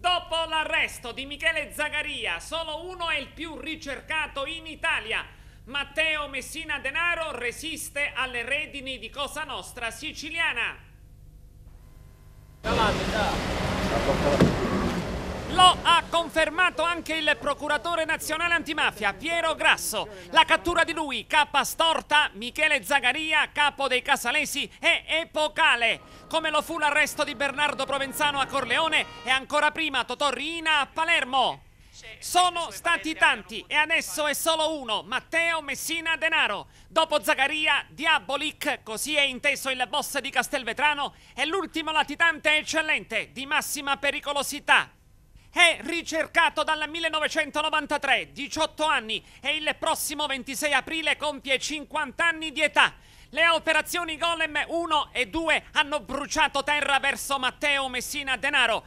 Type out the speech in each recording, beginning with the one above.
Dopo l'arresto di Michele Zagaria, solo uno è il più ricercato in Italia. Matteo Messina Denaro resiste alle redini di Cosa Nostra siciliana. Calate, fermato anche il procuratore nazionale antimafia Piero Grasso. La cattura di lui, capa storta, Michele Zagaria, capo dei Casalesi, è epocale. Come lo fu l'arresto di Bernardo Provenzano a Corleone e ancora prima Totorrina a Palermo. Sono stati tanti e adesso è solo uno, Matteo Messina Denaro. Dopo Zagaria, Diabolic, così è inteso il boss di Castelvetrano, è l'ultimo latitante eccellente, di massima pericolosità. È ricercato dal 1993, 18 anni e il prossimo 26 aprile compie 50 anni di età. Le operazioni Golem 1 e 2 hanno bruciato terra verso Matteo Messina Denaro.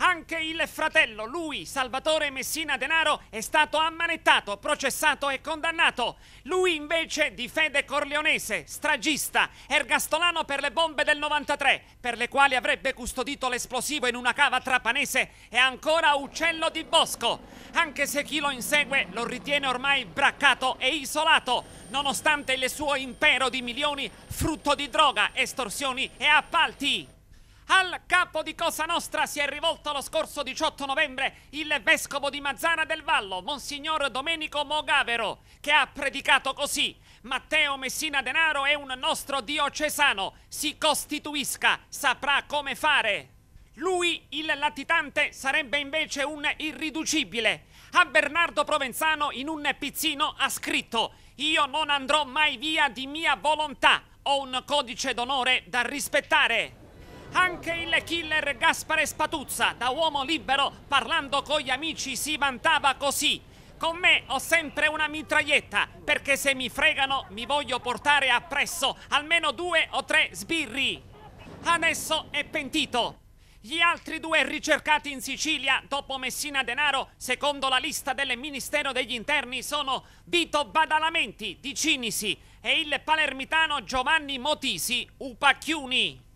Anche il fratello, lui, Salvatore Messina Denaro, è stato ammanettato, processato e condannato. Lui invece di fede corleonese, stragista, ergastolano per le bombe del 93, per le quali avrebbe custodito l'esplosivo in una cava trapanese, è ancora uccello di bosco. Anche se chi lo insegue lo ritiene ormai braccato e isolato, nonostante il suo impero di milioni frutto di droga, estorsioni e appalti. Al capo di Cosa Nostra si è rivolto lo scorso 18 novembre il vescovo di Mazzana del Vallo, Monsignor Domenico Mogavero, che ha predicato così. Matteo Messina Denaro è un nostro diocesano, si costituisca, saprà come fare. Lui, il latitante, sarebbe invece un irriducibile. A Bernardo Provenzano in un pizzino ha scritto «Io non andrò mai via di mia volontà, ho un codice d'onore da rispettare». Anche il killer Gaspare Spatuzza, da uomo libero, parlando con gli amici, si vantava così. Con me ho sempre una mitraglietta, perché se mi fregano mi voglio portare appresso almeno due o tre sbirri. Adesso è pentito. Gli altri due ricercati in Sicilia dopo Messina Denaro, secondo la lista del Ministero degli Interni, sono Vito Badalamenti di Cinisi e il palermitano Giovanni Motisi Upacchiuni.